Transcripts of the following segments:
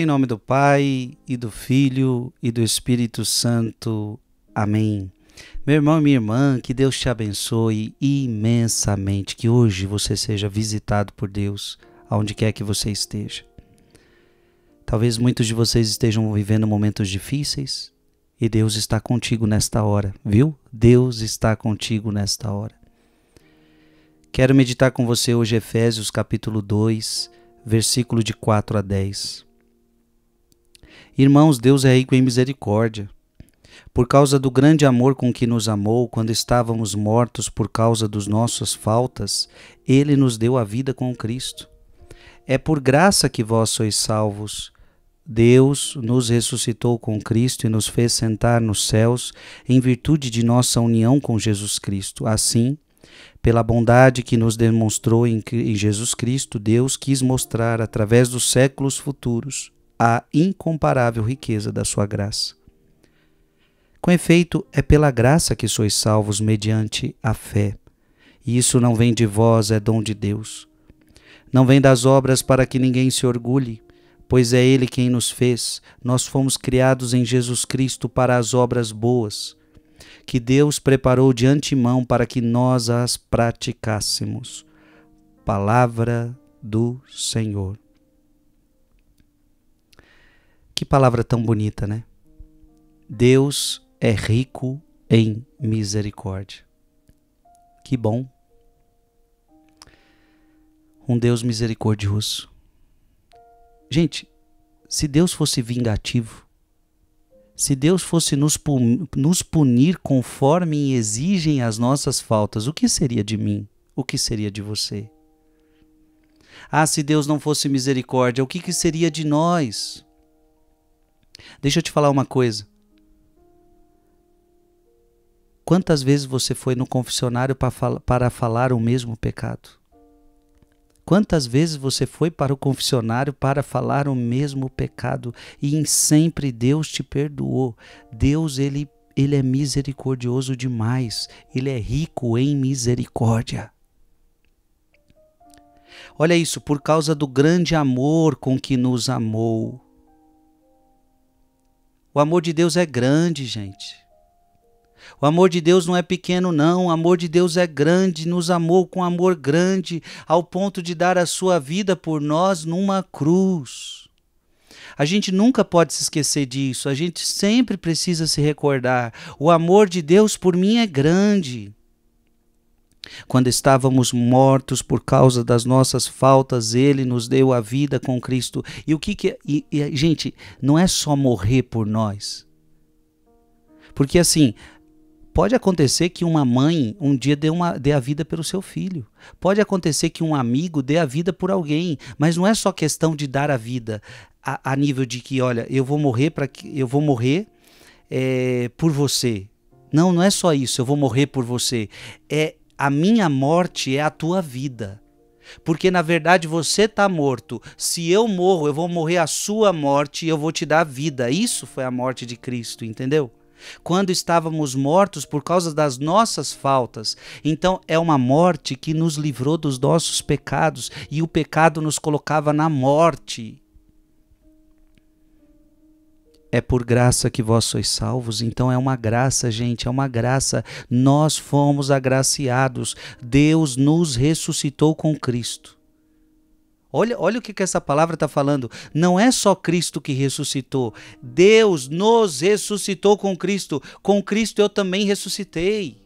Em nome do Pai, e do Filho, e do Espírito Santo. Amém. Meu irmão e minha irmã, que Deus te abençoe imensamente, que hoje você seja visitado por Deus, aonde quer que você esteja. Talvez muitos de vocês estejam vivendo momentos difíceis e Deus está contigo nesta hora, viu? Deus está contigo nesta hora. Quero meditar com você hoje Efésios capítulo 2, versículo de 4 a 10. Irmãos, Deus é rico em misericórdia. Por causa do grande amor com que nos amou quando estávamos mortos por causa dos nossas faltas, ele nos deu a vida com Cristo. É por graça que vós sois salvos. Deus nos ressuscitou com Cristo e nos fez sentar nos céus em virtude de nossa união com Jesus Cristo. Assim, pela bondade que nos demonstrou em Jesus Cristo, Deus quis mostrar através dos séculos futuros à incomparável riqueza da sua graça. Com efeito, é pela graça que sois salvos mediante a fé. E isso não vem de vós, é dom de Deus. Não vem das obras para que ninguém se orgulhe, pois é Ele quem nos fez. Nós fomos criados em Jesus Cristo para as obras boas, que Deus preparou de antemão para que nós as praticássemos. Palavra do Senhor. Que palavra tão bonita, né? Deus é rico em misericórdia. Que bom. Um Deus misericordioso. Gente, se Deus fosse vingativo, se Deus fosse nos, punir, nos punir conforme exigem as nossas faltas, o que seria de mim? O que seria de você? Ah, se Deus não fosse misericórdia, o que, que seria de nós? Deixa eu te falar uma coisa. Quantas vezes você foi no confessionário para, fal para falar o mesmo pecado? Quantas vezes você foi para o confessionário para falar o mesmo pecado e em sempre Deus te perdoou? Deus ele ele é misericordioso demais, ele é rico em misericórdia. Olha isso, por causa do grande amor com que nos amou, o amor de Deus é grande, gente. O amor de Deus não é pequeno, não. O amor de Deus é grande, nos amou com amor grande, ao ponto de dar a sua vida por nós numa cruz. A gente nunca pode se esquecer disso, a gente sempre precisa se recordar. O amor de Deus por mim é grande. Quando estávamos mortos por causa das nossas faltas, ele nos deu a vida com Cristo. E o que que é? e, e, gente, não é só morrer por nós. Porque assim, pode acontecer que uma mãe um dia dê, uma, dê a vida pelo seu filho. Pode acontecer que um amigo dê a vida por alguém, mas não é só questão de dar a vida a, a nível de que, olha, eu vou morrer para eu vou morrer é, por você. Não, não é só isso, eu vou morrer por você. É a minha morte é a tua vida. Porque na verdade você está morto. Se eu morro, eu vou morrer a sua morte e eu vou te dar vida. Isso foi a morte de Cristo, entendeu? Quando estávamos mortos por causa das nossas faltas, então é uma morte que nos livrou dos nossos pecados e o pecado nos colocava na morte. É por graça que vós sois salvos, então é uma graça, gente, é uma graça. Nós fomos agraciados. Deus nos ressuscitou com Cristo. Olha, olha o que, que essa palavra está falando. Não é só Cristo que ressuscitou. Deus nos ressuscitou com Cristo. Com Cristo eu também ressuscitei.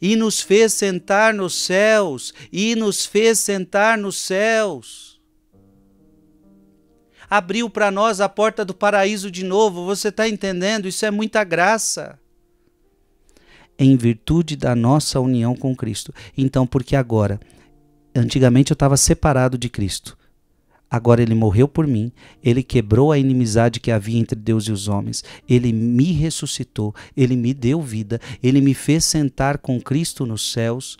E nos fez sentar nos céus. E nos fez sentar nos céus abriu para nós a porta do paraíso de novo. Você está entendendo? Isso é muita graça. Em virtude da nossa união com Cristo. Então, porque agora, antigamente eu estava separado de Cristo. Agora ele morreu por mim, ele quebrou a inimizade que havia entre Deus e os homens, ele me ressuscitou, ele me deu vida, ele me fez sentar com Cristo nos céus.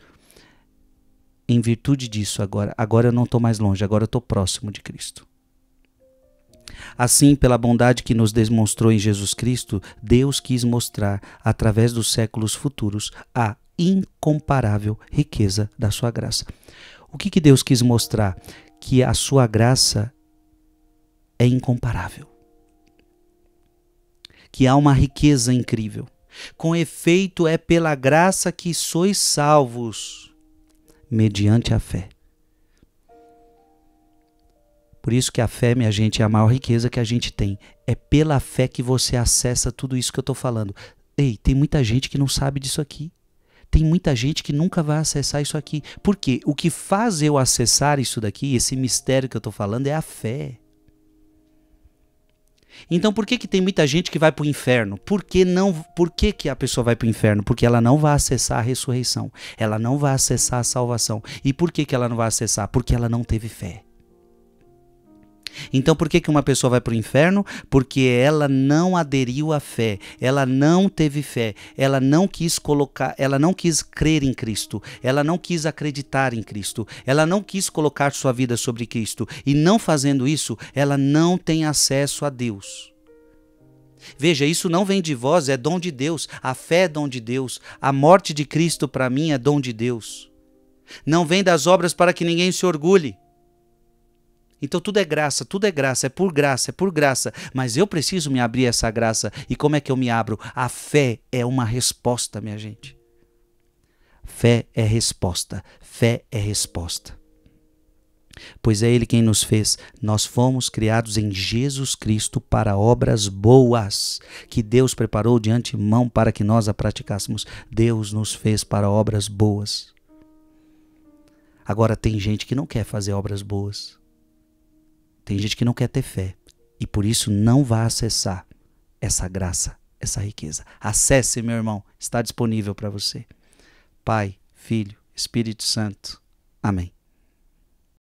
Em virtude disso, agora, agora eu não estou mais longe, agora eu estou próximo de Cristo. Assim, pela bondade que nos demonstrou em Jesus Cristo, Deus quis mostrar, através dos séculos futuros, a incomparável riqueza da sua graça. O que, que Deus quis mostrar? Que a sua graça é incomparável. Que há uma riqueza incrível. Com efeito, é pela graça que sois salvos, mediante a fé. Por isso que a fé, minha gente, é a maior riqueza que a gente tem. É pela fé que você acessa tudo isso que eu estou falando. Ei, tem muita gente que não sabe disso aqui. Tem muita gente que nunca vai acessar isso aqui. Porque o que faz eu acessar isso daqui, esse mistério que eu estou falando, é a fé. Então por que, que tem muita gente que vai para o inferno? Por que, não, por que, que a pessoa vai para o inferno? Porque ela não vai acessar a ressurreição, ela não vai acessar a salvação. E por que, que ela não vai acessar? Porque ela não teve fé. Então por que, que uma pessoa vai para o inferno? Porque ela não aderiu à fé, ela não teve fé, ela não quis colocar, ela não quis crer em Cristo, ela não quis acreditar em Cristo, ela não quis colocar sua vida sobre Cristo e não fazendo isso, ela não tem acesso a Deus. Veja, isso não vem de vós, é dom de Deus. A fé é dom de Deus. A morte de Cristo para mim é dom de Deus. Não vem das obras para que ninguém se orgulhe. Então tudo é graça, tudo é graça, é por graça, é por graça. Mas eu preciso me abrir essa graça. E como é que eu me abro? A fé é uma resposta, minha gente. Fé é resposta, fé é resposta. Pois é Ele quem nos fez. Nós fomos criados em Jesus Cristo para obras boas, que Deus preparou de antemão para que nós a praticássemos. Deus nos fez para obras boas. Agora, tem gente que não quer fazer obras boas. Tem gente que não quer ter fé e por isso não vai acessar essa graça, essa riqueza. Acesse, meu irmão, está disponível para você. Pai, Filho, Espírito Santo. Amém.